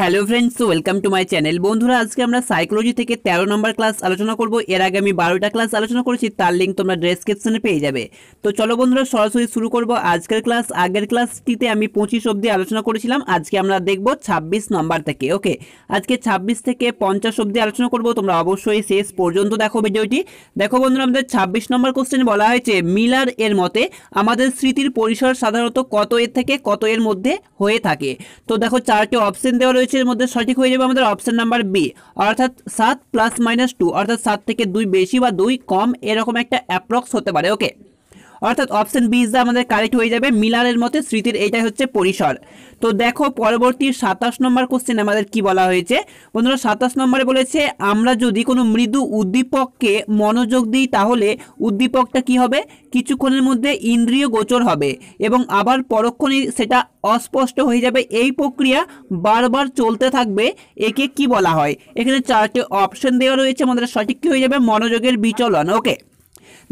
hello friends welcome to my channel বন্ধুরা আজকে আমরা সাইকোলজি থেকে তেরো নম্বর ক্লাস আলোচনা করব এর আগে আমি বারোটা ক্লাস আলোচনা করেছি তার লিঙ্ক তোমরা ডেসক্রিপশনে পেয়ে যাবে তো চলো বন্ধুরা সরাসরি শুরু করব আজকের ক্লাস আগের ক্লাসটিতে আমি পঁচিশ অবধি আলোচনা করেছিলাম আজকে আমরা দেখব ২৬ নম্বর থেকে ওকে আজকে ২৬ থেকে পঞ্চাশ অব্দি আলোচনা করব তোমরা অবশ্যই শেষ পর্যন্ত দেখো ভিডিওটি দেখো বন্ধুরা আমাদের ২৬ নম্বর কোশ্চেন বলা হয়েছে মিলার এর মতে আমাদের স্মৃতির পরিসর সাধারণত কত এর থেকে কত এর মধ্যে হয়ে থাকে তো দেখো চারটে অপশন দেওয়া রয়েছে এর মধ্যে সঠিক হয়ে যাবে আমাদের অপশান নাম্বার বি অর্থাৎ সাত প্লাস মাইনাস টু অর্থাৎ সাত থেকে দুই বেশি বা দুই কম এরকম একটা অ্যাপ্রক্স হতে পারে ওকে অর্থাৎ অপশন বি ইজ আমাদের কারেক্ট হয়ে যাবে মিলারের মতে স্মৃতির এটাই হচ্ছে পরিসর তো দেখো পরবর্তী সাতাশ নম্বর কোশ্চেন আমাদের কি বলা হয়েছে বন্ধুরা সাতাশ নম্বরে বলেছে আমরা যদি কোনো মৃদু উদ্দীপককে মনোযোগ দিই তাহলে উদ্দীপকটা কি হবে কিছুক্ষণের মধ্যে ইন্দ্রিয় গোচর হবে এবং আবার পরক্ষণে সেটা অস্পষ্ট হয়ে যাবে এই প্রক্রিয়া বারবার চলতে থাকবে একে কি বলা হয় এখানে চারটে অপশন দেওয়া রয়েছে আমাদের সঠিক কি হয়ে যাবে মনোযোগের বিচলন ওকে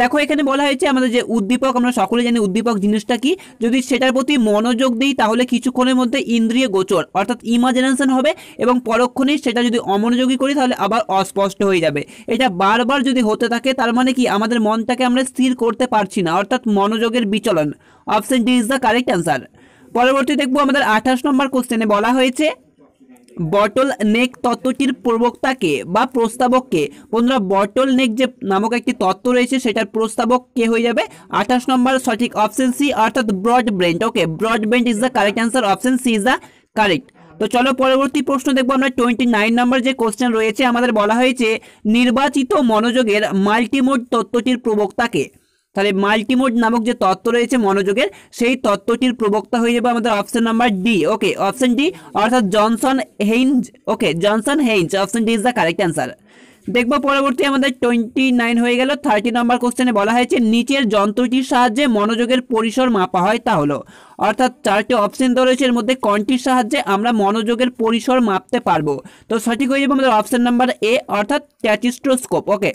দেখো এখানে বলা হয়েছে আমাদের যে উদ্দীপক আমরা সকলে জানি উদ্দীপক জিনিসটা কি যদি সেটার প্রতি মনোযোগ দিই তাহলে কিছুক্ষণের মধ্যে ইন্দ্রিয় গোচর অর্থাৎ ইমাজিনেশন হবে এবং পরক্ষণেই সেটা যদি অমনোযোগী করি তাহলে আবার অস্পষ্ট হয়ে যাবে এটা বারবার যদি হতে থাকে তার মানে কি আমাদের মনটাকে আমরা স্থির করতে পারছি না অর্থাৎ মনোযোগের বিচলন option D is the correct answer পরবর্তী দেখবো আমাদের আঠাশ নম্বর কোশ্চেনে বলা হয়েছে বটল নেক তত্ত্বটির প্রবক্তাকে বা প্রস্তাবককে বন্ধুরা বটল নেক যে নামক একটি তত্ত্ব রয়েছে সেটার প্রস্তাবক কে হয়ে যাবে আঠাশ নম্বর সঠিক অপশন সি অর্থাৎ Broadbent okay Broadbent is the correct answer option C is the correct তো চলো পরবর্তী প্রশ্ন দেখবো আমরা টোয়েন্টি নাইন নম্বর যে কোশ্চেন রয়েছে আমাদের বলা হয়েছে নির্বাচিত মনোযোগের মাল্টিমোড তত্ত্বটির প্রবক্তাকে তাহলে মাল্টিমোড নামক যে তত্ত্ব রয়েছে মনোযোগের সেই তত্ত্বটির প্রবক্তা হয়ে যাবে আমাদের option number D okay option D অর্থাৎ Johnson Heinz okay Johnson Heinz option D is the correct answer দেখবো পরবর্তী আমাদের টোয়েন্টি নাইন হয়ে গেল থার্টি নম্বর কোশ্চেনে বলা হয়েছে নিচের যন্ত্রটির সাহায্যে মনোযোগের পরিসর মাপা হয় তা হলো অর্থাৎ চারটি অপশন দেওয়া রয়েছে এর মধ্যে কনটির সাহায্যে আমরা মনোযোগের পরিসর মাপতে পারবো তো সঠিক হয়ে যাবে আমাদের অপশন নাম্বার এ অর্থাৎ ট্যাটিস্ট্রোস্কোপ ওকে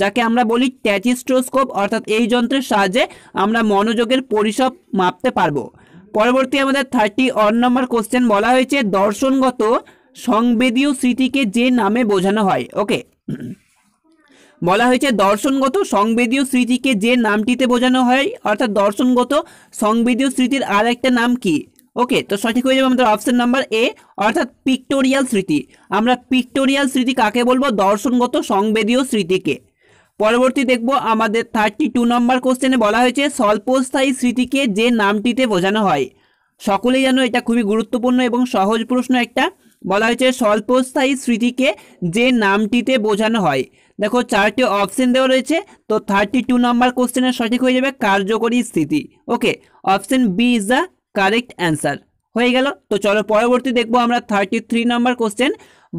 যাকে আমরা বলি ট্যাচিস্ট্রোস্কোপ অর্থাৎ এই যন্ত্রের সাহায্যে আমরা মনোযোগের পরিসর মাপতে পারবো পরবর্তী আমাদের থার্টি অন নম্বর কোশ্চেন বলা হয়েছে দর্শনগত সংবেদীয় স্মৃতিকে যে নামে বোঝানো হয় ওকে বলা হয়েছে দর্শনগত সংবেদীয় স্মৃতিকে যে নামটিতে বোঝানো হয় অর্থাৎ দর্শনগত সংবেদীয় স্মৃতির আর একটা নাম কি ওকে তো সঠিক হয়ে যাবে আমাদের অপশন নাম্বার এ অর্থাৎ পিক্টোরিয়াল স্মৃতি আমরা পিক্টোরিয়াল স্মৃতি কাকে বলবো দর্শনগত সংবেদীয় স্মৃতিকে পরবর্তী দেখব আমাদের থার্টি টু নম্বর কোশ্চেনে বলা হয়েছে স্বল্পস্থায়ী স্মৃতিকে যে নামটিতে বোঝানো হয় সকলেই জানো এটা খুবই গুরুত্বপূর্ণ এবং সহজ প্রশ্ন একটা বলা হয়েছে স্বল্পস্থায়ী স্মৃতিকে যে নামটিতে বোঝানো হয় দেখো চারটি অপশন দেওয়া রয়েছে তো থার্টি টু নম্বর কোশ্চেনের সঠিক হয়ে যাবে কার্যকরী স্থিতি okay option B is the correct answer হয়ে গেল তো চলো পরবর্তী দেখবো আমরা থার্টি থ্রি নম্বর কোশ্চেন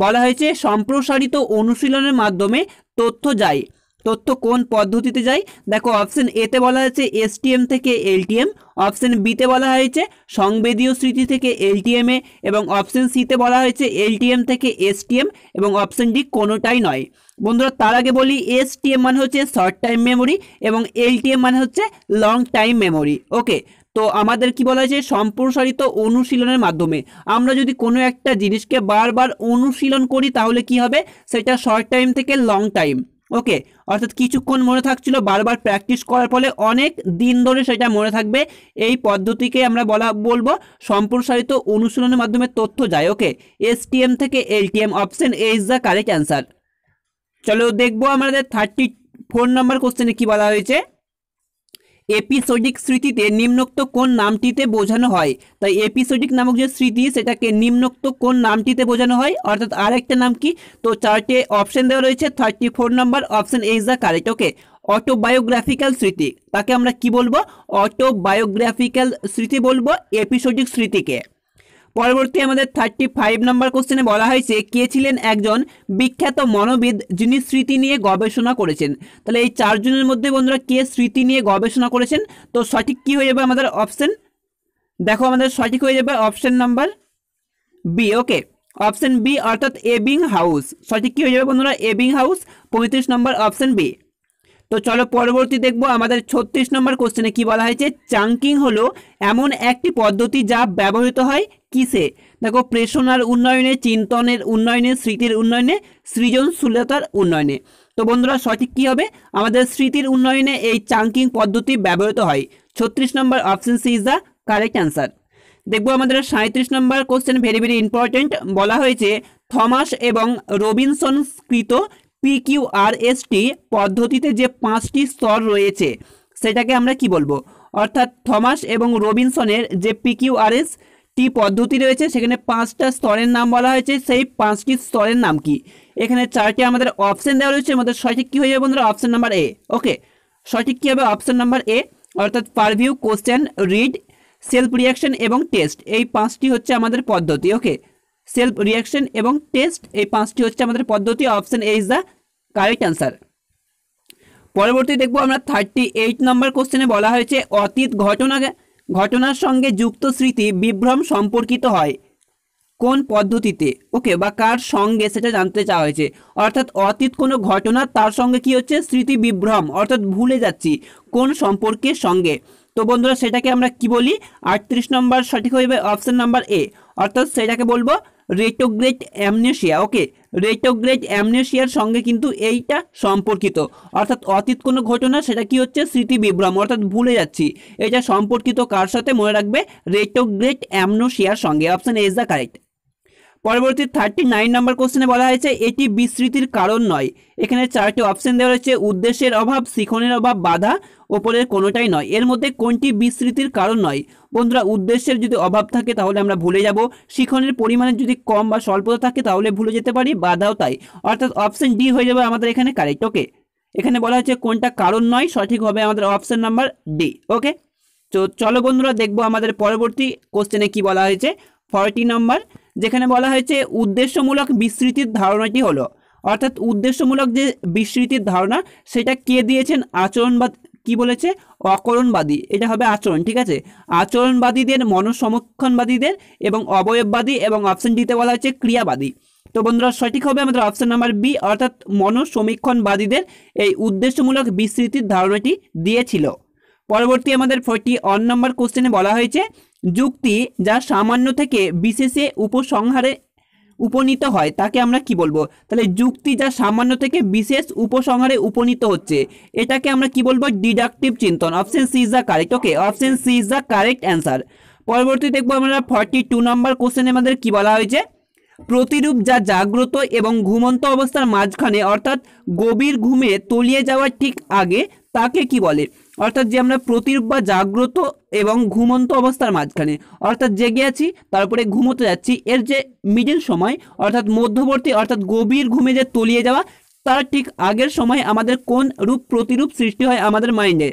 বলা হয়েছে সম্প্রসারিত অনুশীলনের মাধ্যমে তথ্য যায় তথ্য কোন পদ্ধতিতে যায় দেখো অপশন এতে বলা হয়েছে এসটিএম থেকে এলটিএম অপশন বিতে বলা হয়েছে সংবেদীয় স্মৃতি থেকে এলটিএম এ এবং অপশন সিতে বলা হয়েছে এলটিএম থেকে এসটিএম এবং অপশন ডি কোনোটাই নয় বন্ধুরা তার আগে বলি এসটিএম মানে হচ্ছে শর্ট টাইম মেমোরি এবং এলটিএম মানে হচ্ছে লং টাইম মেমোরি ওকে তো আমাদের কি বলা হয়েছে সম্প্রসারিত অনুশীলনের মাধ্যমে আমরা যদি কোনো একটা জিনিসকে বারবার অনুশীলন করি তাহলে কি হবে সেটা শর্ট টাইম থেকে লং টাইম ওকে অর্থাৎ কিছুক্ষণ মনে থাকছিল বারবার প্র্যাকটিস করার ফলে অনেক দিন ধরে সেটা মনে থাকবে এই পদ্ধতিকে আমরা বলা বলবো সম্প্রসারিত অনুশীলনের মাধ্যমে তথ্য যায় ওকে এসটিএম থেকে LTM option A is the correct answer চলো দেখবো আমাদের থার্টি ফোর নম্বর কোশ্চেনে কী বলা হয়েছে এপিসোডিক স্মৃতিতে নিম্নোক্ত কোন নামটিতে বোঝানো হয় তাই এপিসোডিক নামক যে স্মৃতি সেটাকে নিম্নোক্ত কোন নামটিতে বোঝানো হয় অর্থাৎ আরেকটা নাম কি তো চারটে অপশন দেওয়া রয়েছে thirty four number option A is the correct okay autobiographical স্মৃতি তাকে আমরা কি বলবো অটোবায়োগ্রাফিক্যাল স্মৃতি বলবো এপিসোডিক স্মৃতিকে পরবর্তী আমাদের থার্টি ফাইভ নাম্বার কোশ্চেনে বলা হয়েছে কে ছিলেন একজন বিখ্যাত মনোবিদ যিনি স্মৃতি নিয়ে গবেষণা করেছেন তাহলে এই চারজনের মধ্যে বন্ধুরা কে স্মৃতি নিয়ে গবেষণা করেছেন তো সঠিক কি হয়ে যাবে আমাদের অপশন দেখো আমাদের সঠিক হয়ে যাবে option number B okay option B অর্থাৎ এবিং হাউস সঠিক কি হয়ে যাবে বন্ধুরা এবিং হাউস পঁয়ত্রিশ নম্বর অপশন বি তো চলো পরবর্তী দেখব আমাদের ছত্রিশ নম্বর কোশ্চেনে কি বলা হয়েছে চাঙ্কিং হলো এমন একটি পদ্ধতি যা ব্যবহৃত হয় কিসে দেখো প্রেশনার উন্নয়নে চিন্তনের উন্নয়নে স্মৃতির উন্নয়নে সৃজনশীলতার উন্নয়নে তো বন্ধুরা সঠিক কী হবে আমাদের স্মৃতির উন্নয়নে এই চাঙ্কিং পদ্ধতি ব্যবহৃত হয় ছত্রিশ number option C is the correct answer দেখবো আমাদের সাঁত্রিশ number question very very important বলা হয়েছে থমাস এবং রবিনসন কৃত পিকিউআরএসটি পদ্ধতিতে যে পাঁচটি স্তর রয়েছে সেটাকে আমরা কি বলবো অর্থাৎ থমাস এবং রবিনসনের যে পিকিউআরএস টি পদ্ধতি রয়েছে সেখানে পাঁচটা স্তরের নাম বলা হয়েছে সেই পাঁচটি স্তরের নাম কি এখানে চারটি আমাদের অপশন দেওয়া রয়েছে আমাদের সঠিক কী হয়ে যাবে বন্ধুরা অপশান নাম্বার এ ওকে সঠিক কী হবে অপশন নাম্বার এ অর্থাৎ preview question read self reaction এবং টেস্ট এই পাঁচটি হচ্ছে আমাদের পদ্ধতি ওকে সেলফ রিয়াকশন এবং টেস্ট এই পাঁচটি হচ্ছে আমাদের পদ্ধতি option A is the correct answer পরবর্তী দেখব আমরা থার্টি এইট নম্বর কোশ্চেনে বলা হয়েছে অতীত ঘটনা ঘটনার সঙ্গে যুক্ত স্মৃতি বিভ্রম সম্পর্কিত হয় কোন পদ্ধতিতে ওকে বা কার সঙ্গে সেটা জানতে চাওয়া হয়েছে অর্থাৎ অতীত কোনো ঘটনা তার সঙ্গে কি হচ্ছে স্মৃতি বিভ্রম অর্থাৎ ভুলে যাচ্ছি কোন সম্পর্কের সঙ্গে তো বন্ধুরা সেটাকে আমরা কি বলি আটত্রিশ নম্বর সঠিক হয়ে অপশন নাম্বার এ অর্থাৎ সেটাকে বলবো রেটোগ্রেট অ্যামনেশিয়া ওকে রেটোগ্রেট অ্যামনেশিয়ার সঙ্গে কিন্তু এইটা সম্পর্কিত অর্থাৎ অতীত কোনো ঘটনা সেটা কি হচ্ছে স্মৃতি বিভ্রম অর্থাৎ ভুলে যাচ্ছি এটা সম্পর্কিত কার সাথে মনে রাখবে রেটোগ্রেট অ্যামনোশিয়ার সঙ্গে অপশান এজ দ্য কারেক্ট পরবর্তী থার্টি নাইন নাম্বার কোশ্চেনে বলা হয়েছে এটি বিস্মৃতির কারণ নয় এখানে চারটি অপশন দেওয়া রয়েছে উদ্দেশ্যের অভাব শিখনের অভাব বাধা ওপরের কোনোটাই নয় এর মধ্যে কোনটি বিস্মৃতির কারণ নয় বন্ধুরা উদ্দেশ্যের যদি অভাব থাকে তাহলে আমরা ভুলে যাব শিখনের পরিমাণে যদি কম বা স্বল্পতা থাকে তাহলে ভুলে যেতে পারি বাধাও তাই অর্থাৎ অপশন ডি হয়ে যাবে আমাদের এখানে কারেক্ট ওকে এখানে বলা হয়েছে কোনটা কারণ নয় সঠিক হবে আমাদের অপশন নাম্বার ডি ওকে তো চলো বন্ধুরা দেখবো আমাদের পরবর্তী কোশ্চেনে কি বলা হয়েছে ফর্টি নাম্বার যেখানে বলা হয়েছে উদ্দেশ্যমূলক বিস্তৃতির ধারণাটি হলো অর্থাৎ উদ্দেশ্যমূলক যে বিস্তৃতির ধারণা সেটা কে দিয়েছেন আচরণবাদ কি বলেছে অকরণবাদী এটা হবে আচরণ ঠিক আছে আচরণবাদীদের মনসমক্ষণবাদীদের এবং অবয়ববাদী এবং অপশন ডিতে বলা হয়েছে ক্রিয়াবাদী তো বন্ধুরা সঠিক হবে আমাদের অপশন নাম্বার বি অর্থাৎ মনসমীক্ষণবাদীদের এই উদ্দেশ্যমূলক বিস্তৃতির ধারণাটি দিয়েছিল পরবর্তী আমাদের ফোরটি অন নম্বর কোশ্চেনে বলা হয়েছে যুক্তি যা সামান্য থেকে বিশেষে উপসংহারে উপনীত হয় তাকে আমরা কি বলবো তাহলে যুক্তি যা সামান্য থেকে বিশেষ উপসংহারে উপনীত হচ্ছে এটাকে আমরা কি বলবো ডিডাকটিভ চিন্তন option C is the correct okay option C is the correct answer পরবর্তী দেখবো আমরা ফর্টি টু নম্বর কোশ্চেনে আমাদের কি বলা হয়েছে প্রতিরূপ যা জাগ্রত এবং ঘুমন্ত অবস্থার মাঝখানে অর্থাৎ গভীর ঘুমে তলিয়ে যাওয়ার ঠিক আগে তাকে কি বলে অর্থাৎ যে আমরা প্রতিরূপ বা জাগ্রত এবং ঘুমন্ত অবস্থার মাঝখানে অর্থাৎ জেগে আছি তারপরে ঘুমোতে যাচ্ছি এর যে মিডিল সময় অর্থাৎ মধ্যবর্তী অর্থাৎ গভীর ঘুমে যে তলিয়ে যাওয়া তার ঠিক আগের সময় আমাদের কোন রূপ প্রতিরূপ সৃষ্টি হয় আমাদের মাইন্ডে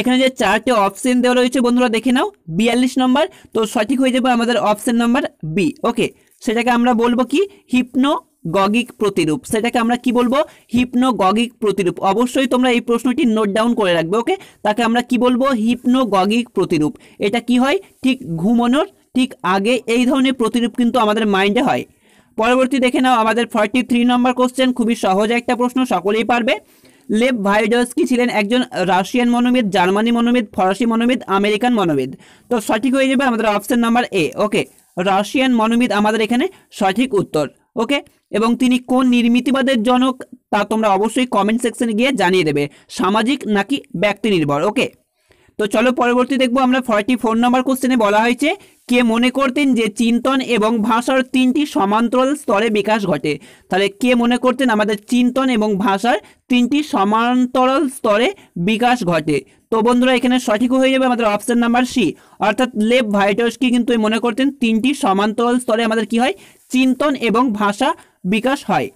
এখানে যে চারটে অপশন দেওয়া রয়েছে বন্ধুরা দেখে নাও বিয়াল্লিশ নম্বর তো সঠিক হয়ে যাবে আমাদের অপশন নাম্বার বি ওকে সেটাকে আমরা বলবো কি হিপনো গগিক প্রতিরূপ সেটাকে আমরা কি বলবো হিপনোগগিক প্রতিরূপ অবশ্যই তোমরা এই প্রশ্নটি নোট ডাউন করে রাখবে ওকে তাকে আমরা কি বলবো হিপনোগগিক প্রতিরূপ এটা কি হয় ঠিক ঘুমানোর ঠিক আগে এই ধরনের প্রতিরূপ কিন্তু আমাদের মাইন্ডে হয় পরবর্তী দেখে নাও আমাদের ফর্টি থ্রি নম্বর কোশ্চেন খুবই সহজ একটা প্রশ্ন সকলেই পারবে লেভ কি ছিলেন একজন রাশিয়ান মনোবিদ জার্মানি মনোবিদ ফরাসি মনোবিদ আমেরিকান মনোবিদ তো সঠিক হয়ে যাবে আমাদের option number A okay Russian মনোবিদ আমাদের এখানে সঠিক উত্তর ওকে এবং তিনি কোন নির্মিতিবাদের জনক তা তোমরা অবশ্যই কমেন্ট সেকশনে গিয়ে জানিয়ে দেবে সামাজিক নাকি ব্যক্তি নির্ভর ওকে তো চলো পরবর্তী দেখবো আমরা ফর্টি ফোর নম্বর কোশ্চেনে বলা হয়েছে কে মনে করতেন যে চিন্তন এবং ভাষার তিনটি সমান্তরাল স্তরে বিকাশ ঘটে তাহলে কে মনে করতেন আমাদের চিন্তন এবং ভাষার তিনটি সমান্তরাল স্তরে বিকাশ ঘটে তো বন্ধুরা এখানে সঠিক হয়ে যাবে আমাদের অপশন নাম্বার সি অর্থাৎ লেব কি কিন্তু মনে করতেন তিনটি সমান্তরাল স্তরে আমাদের কি হয় চিন্তন এবং ভাষা বিকাশ হয়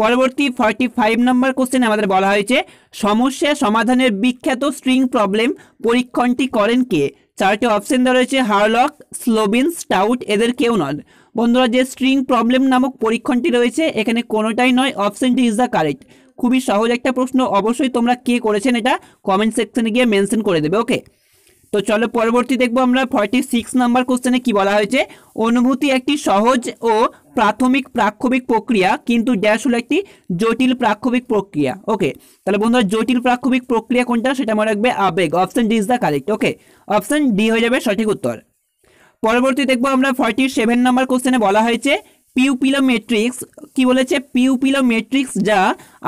পরবর্তী ফর্টি ফাইভ নম্বর কোশ্চেন আমাদের বলা হয়েছে সমস্যা সমাধানের বিখ্যাত স্ট্রিং প্রবলেম পরীক্ষণটি করেন কে চারটি অপশন দেওয়া রয়েছে হারলক স্লোবিন স্টাউট এদের কেউ নন বন্ধুরা যে স্ট্রিং প্রবলেম নামক পরীক্ষণটি রয়েছে এখানে কোনোটাই নয় অপশনটি ইজ দ্য কারেক্ট খুবই সহজ একটা প্রশ্ন অবশ্যই তোমরা কে করেছেন এটা কমেন্ট সেকশনে গিয়ে মেনশন করে দেবে ওকে তো চলো পরবর্তী দেখবো আমরা ফর্টি সিক্স নাম্বার কোশ্চেনে কি বলা হয়েছে অনুভূতি একটি সহজ ও প্রাথমিক প্রাক্ষবিক প্রক্রিয়া কিন্তু ড্যাশ হলো একটি জটিল প্রাক্ষবিক প্রক্রিয়া ওকে তাহলে বন্ধুরা জটিল প্রাক্ষবিক প্রক্রিয়া কোনটা সেটা মনে রাখবে আবেগ option D is the correct okay option D হয়ে যাবে সঠিক উত্তর পরবর্তী দেখবো আমরা ফর্টি সেভেন নাম্বার কোশ্চেনে বলা হয়েছে পিউপিলা মেট্রিক্স কি বলেছে পিউপিলা মেট্রিক্স যা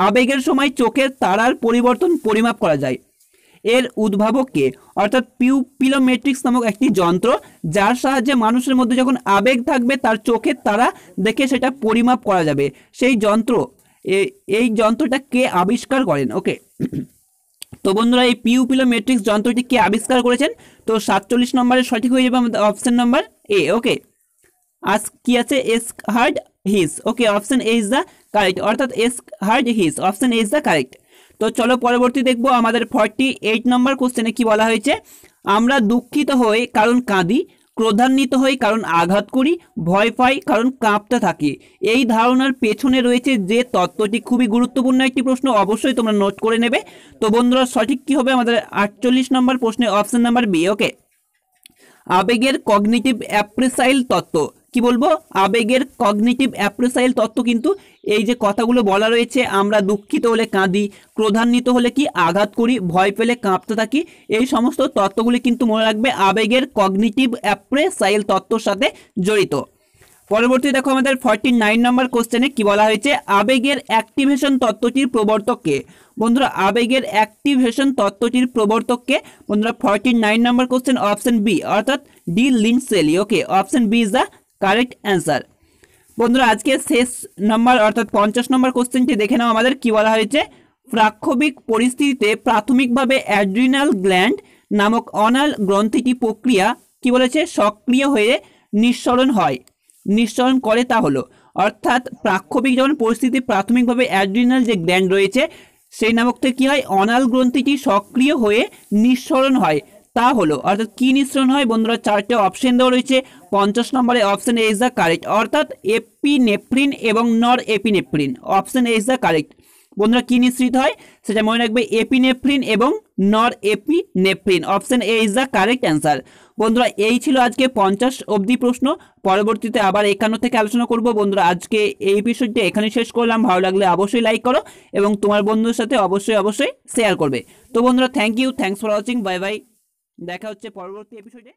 আবেগের সময় চোখের তারার পরিবর্তন পরিমাপ করা যায় এর উদ্ভাবককে অর্থাৎ পিউপিলোমেট্রিক্স নামক একটি যন্ত্র যার সাহায্যে মানুষের মধ্যে যখন আবেগ থাকবে তার চোখের তারা দেখে সেটা পরিমাপ করা যাবে সেই যন্ত্র এই যন্ত্রটা কে আবিষ্কার করেন ওকে তো বন্ধুরা এই পিউপিলোমেট্রিক্স যন্ত্রটি কে আবিষ্কার করেছেন তো সাতচল্লিশ নম্বরে সঠিক হয়ে যাবে আমাদের অপশান নম্বর এ ওকে আজ কি আছে এস হার্ড হিস okay option A is the correct অর্থাৎ এস হার্ড হিস option A is the correct তো চলো পরবর্তী দেখব আমাদের ফর্টি এইট নম্বর কোশ্চেনে কি বলা হয়েছে আমরা দুঃখিত হই কারণ কাঁদি ক্রোধান্বিত হই কারণ আঘাত করি ভয় পাই কারণ কাঁপতে থাকি এই ধারণার পেছনে রয়েছে যে তত্ত্বটি খুবই গুরুত্বপূর্ণ একটি প্রশ্ন অবশ্যই তোমরা নোট করে নেবে তো বন্ধুরা সঠিক কি হবে আমাদের আটচল্লিশ নম্বর প্রশ্নে অপশন নাম্বার বি ওকে আবেগের কগনিটিভ অ্যাপ্রিসাইল তত্ত্ব কি বলবো আবেগের কগনিটিভ অ্যাপ্রেসাইল তত্ত্ব কিন্তু এই যে কথাগুলো বলা রয়েছে আমরা দুঃখিত হলে কাঁদি ক্রোধান্বিত হলে কি আঘাত করি ভয় পেলে কাঁপতে থাকি এই সমস্ত তত্ত্বগুলি কিন্তু মনে রাখবে আবেগের কগনিটিভ অ্যাপ্রেসাইল তত্ত্বর সাথে জড়িত পরবর্তী দেখো আমাদের ফর্টি নাইন নম্বর কোশ্চেনে কি বলা হয়েছে আবেগের অ্যাক্টিভেশন তত্ত্বটির প্রবর্তককে বন্ধুরা আবেগের অ্যাক্টিভেশন তত্ত্বটির প্রবর্তককে বন্ধুরা forty nine number question option B অর্থাৎ D Lindsley okay option B is the correct answer বন্ধুরা আজকে শেষ নম্বর অর্থাৎ পঞ্চাশ নম্বর কোশ্চেনটি দেখে নাও আমাদের কি বলা হয়েছে প্রাক্ষবিক পরিস্থিতিতে প্রাথমিকভাবে অ্যাড্রিনাল গ্ল্যান্ড নামক অনাল গ্রন্থিটি প্রক্রিয়া কি বলেছে সক্রিয় হয়ে নিঃসরণ হয় নিঃসরণ করে তা হলো অর্থাৎ প্রাক্ষবিক যখন পরিস্থিতি প্রাথমিকভাবে অ্যাড্রিনাল যে গ্ল্যান্ড রয়েছে সেই নামক থেকে কী হয় অনাল গ্রন্থিটি সক্রিয় হয়ে নিঃসরণ হয় তা হলো অর্থাৎ কি নিঃসরণ হয় বন্ধুরা চারটে অপশন দেওয়া রয়েছে পঞ্চাশ নম্বরে option A is the correct অর্থাৎ এপিনেফ্রিন এবং norepinephrine option A is the correct বন্ধুরা কি নিঃসৃত হয় সেটা মনে রাখবে এপিনেফ্রিন এবং norepinephrine option A is the correct answer বন্ধুরা এই ছিল আজকে পঞ্চাশ অবধি প্রশ্ন পরবর্তীতে আবার এখানো থেকে আলোচনা করব বন্ধুরা আজকে এই এপিসোডটি এখানে শেষ করলাম ভালো লাগলে অবশ্যই লাইক করো এবং তোমার বন্ধুর সাথে অবশ্যই অবশ্যই শেয়ার করবে তো বন্ধুরা thank you thanks for watching bye bye দেখা হচ্ছে পরবর্তী এপিসোডে